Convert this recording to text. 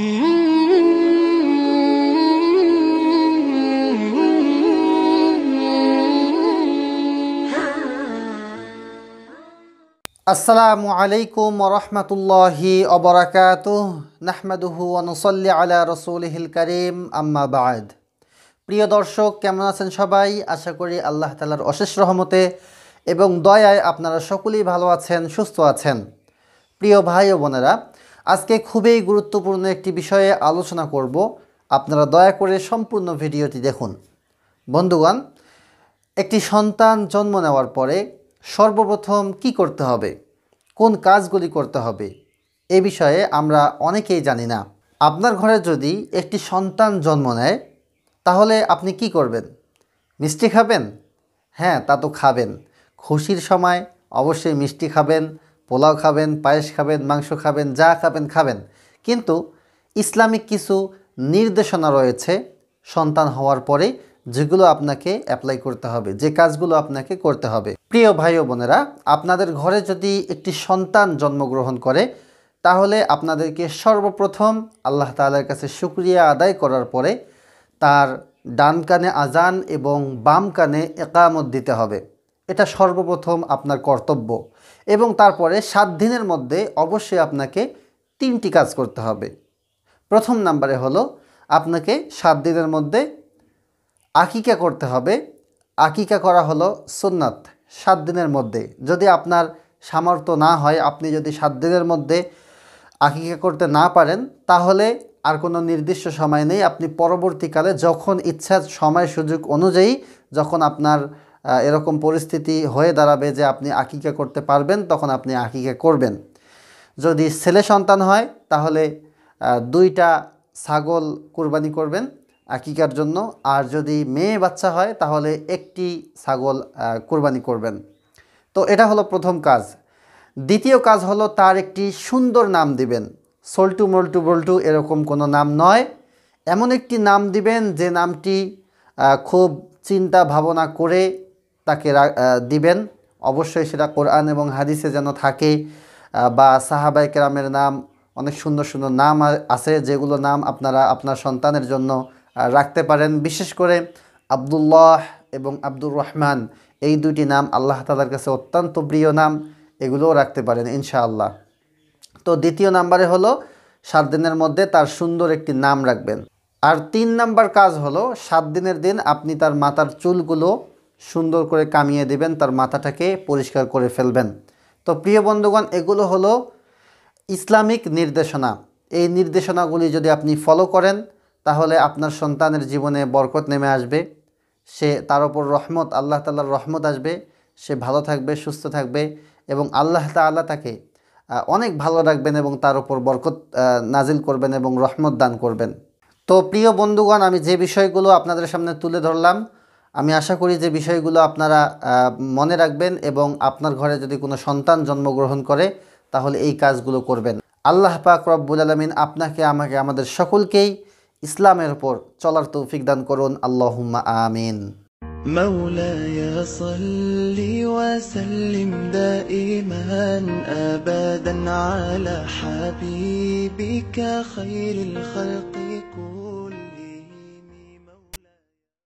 আসসালামু আলাইকুম রহমতুল্লাহি অবরাকাত নাহমাদুহু অনুসল্লি আলা রসুলহিল করিম আম্মাবাদ প্রিয় দর্শক কেমন আছেন সবাই আশা করি আল্লাহ তালার অশেষ রহমতে এবং দয়ায় আপনারা সকলেই ভালো আছেন সুস্থ আছেন প্রিয় ভাই ও বোনেরা আজকে খুবই গুরুত্বপূর্ণ একটি বিষয়ে আলোচনা করব আপনারা দয়া করে সম্পূর্ণ ভিডিওটি দেখুন বন্ধুগণ একটি সন্তান জন্ম নেওয়ার পরে সর্বপ্রথম কি করতে হবে কোন কাজগুলি করতে হবে এ বিষয়ে আমরা অনেকেই জানি না আপনার ঘরে যদি একটি সন্তান জন্ম নেয় তাহলে আপনি কি করবেন মিষ্টি খাবেন হ্যাঁ তা তো খাবেন খুশির সময় অবশ্যই মিষ্টি খাবেন পোলাও খাবেন পায়েস খাবেন মাংস খাবেন যা খাবেন খাবেন কিন্তু ইসলামিক কিছু নির্দেশনা রয়েছে সন্তান হওয়ার পরে যেগুলো আপনাকে অ্যাপ্লাই করতে হবে যে কাজগুলো আপনাকে করতে হবে প্রিয় ভাই ও বোনেরা আপনাদের ঘরে যদি একটি সন্তান জন্মগ্রহণ করে তাহলে আপনাদেরকে সর্বপ্রথম আল্লাহ তালার কাছে সুক্রিয়া আদায় করার পরে তার ডান কানে আজান এবং বাম কানে একামত দিতে হবে এটা সর্বপ্রথম আপনার কর্তব্য এবং তারপরে সাত দিনের মধ্যে অবশ্যই আপনাকে তিনটি কাজ করতে হবে প্রথম নাম্বারে হলো আপনাকে সাত দিনের মধ্যে আকিকা করতে হবে আকিকা করা হলো সোননাথ সাত দিনের মধ্যে যদি আপনার সামর্থ্য না হয় আপনি যদি সাত দিনের মধ্যে আকিকা করতে না পারেন তাহলে আর কোনো নির্দিষ্ট সময় নেই আপনি পরবর্তীকালে যখন ইচ্ছা সময় সুযোগ অনুযায়ী যখন আপনার এরকম পরিস্থিতি হয়ে দাঁড়াবে যে আপনি আকিকা করতে পারবেন তখন আপনি আকিকা করবেন যদি ছেলে সন্তান হয় তাহলে দুইটা ছাগল কুরবানি করবেন আকিকার জন্য আর যদি মেয়ে বাচ্চা হয় তাহলে একটি ছাগল কুরবানি করবেন তো এটা হলো প্রথম কাজ দ্বিতীয় কাজ হলো তার একটি সুন্দর নাম দিবেন সল্টু মল্টু বল্টু এরকম কোনো নাম নয় এমন একটি নাম দিবেন যে নামটি খুব চিন্তা ভাবনা করে তাকে দিবেন অবশ্যই সেটা কোরআন এবং হাদিসে যেন থাকে বা সাহাবাই কেরামের নাম অনেক সুন্দর সুন্দর নাম আছে যেগুলো নাম আপনারা আপনার সন্তানের জন্য রাখতে পারেন বিশেষ করে আবদুল্লাহ এবং আব্দুর রহমান এই দুটি নাম আল্লাহ তালার কাছে অত্যন্ত প্রিয় নাম এগুলোও রাখতে পারেন ইনশাআল্লাহ তো দ্বিতীয় নাম্বারে হলো সাত দিনের মধ্যে তার সুন্দর একটি নাম রাখবেন আর তিন নাম্বার কাজ হলো সাত দিনের দিন আপনি তার মাথার চুলগুলো সুন্দর করে কামিয়ে দেবেন তার মাথাটাকে পরিষ্কার করে ফেলবেন তো প্রিয় বন্ধুগণ এগুলো হলো ইসলামিক নির্দেশনা এই নির্দেশনাগুলি যদি আপনি ফলো করেন তাহলে আপনার সন্তানের জীবনে বরকত নেমে আসবে সে তার ওপর রহমত আল্লাহ তাল্লাহর রহমত আসবে সে ভালো থাকবে সুস্থ থাকবে এবং আল্লাহ তাল্লাহ তাকে অনেক ভালো রাখবেন এবং তার ওপর বরকত নাজিল করবেন এবং রহমত দান করবেন তো প্রিয় বন্ধুগণ আমি যে বিষয়গুলো আপনাদের সামনে তুলে ধরলাম আমি আশা করি যে বিষয়গুলো আপনারা মনে রাখবেন এবং আপনার ঘরে যদি কোনো সন্তান জন্মগ্রহণ করে তাহলে এই কাজগুলো করবেন আল্লাহ পাক রব্বুল আলমিন আপনাকে আমাকে আমাদের সকলকেই ইসলামের ওপর চলার তৌফিক দান করুন আল্লাহ আমিন مولاي صل وسلم دائما ابدا على حبيبك خير الخلق